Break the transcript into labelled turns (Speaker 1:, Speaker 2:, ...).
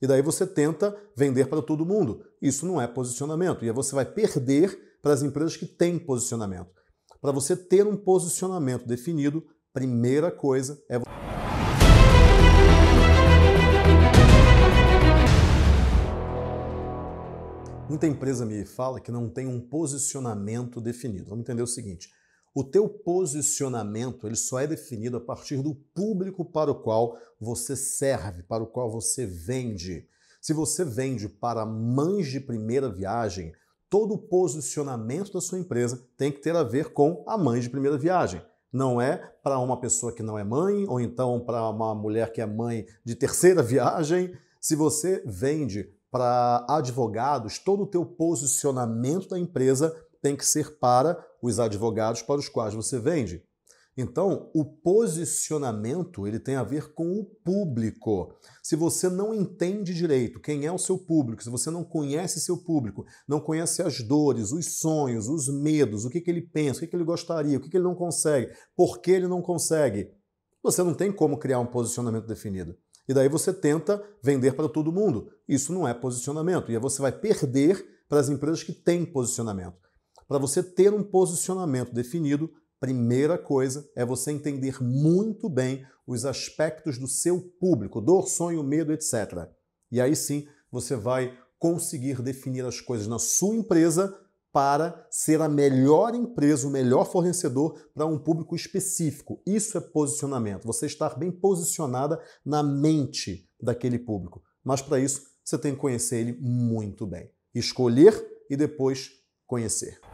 Speaker 1: E daí você tenta vender para todo mundo. Isso não é posicionamento. E aí você vai perder para as empresas que têm posicionamento. Para você ter um posicionamento definido, primeira coisa é Muita empresa me fala que não tem um posicionamento definido. Vamos entender o seguinte: o teu posicionamento ele só é definido a partir do público para o qual você serve, para o qual você vende. Se você vende para mães de primeira viagem, todo o posicionamento da sua empresa tem que ter a ver com a mãe de primeira viagem. Não é para uma pessoa que não é mãe, ou então para uma mulher que é mãe de terceira viagem. Se você vende para advogados, todo o teu posicionamento da empresa tem que ser para os advogados para os quais você vende. Então, o posicionamento ele tem a ver com o público. Se você não entende direito quem é o seu público, se você não conhece seu público, não conhece as dores, os sonhos, os medos, o que, que ele pensa, o que, que ele gostaria, o que, que ele não consegue, por que ele não consegue, você não tem como criar um posicionamento definido. E daí você tenta vender para todo mundo. Isso não é posicionamento. E aí você vai perder para as empresas que têm posicionamento. Para você ter um posicionamento definido, primeira coisa é você entender muito bem os aspectos do seu público, dor, sonho, medo, etc. E aí sim você vai conseguir definir as coisas na sua empresa para ser a melhor empresa, o melhor fornecedor para um público específico. Isso é posicionamento. Você estar bem posicionada na mente daquele público. Mas para isso, você tem que conhecer ele muito bem. Escolher e depois conhecer.